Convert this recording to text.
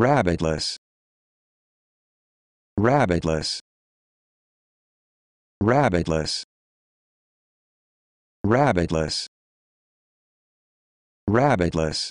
rabbitless rabbitless rabbitless rabbitless rabbitless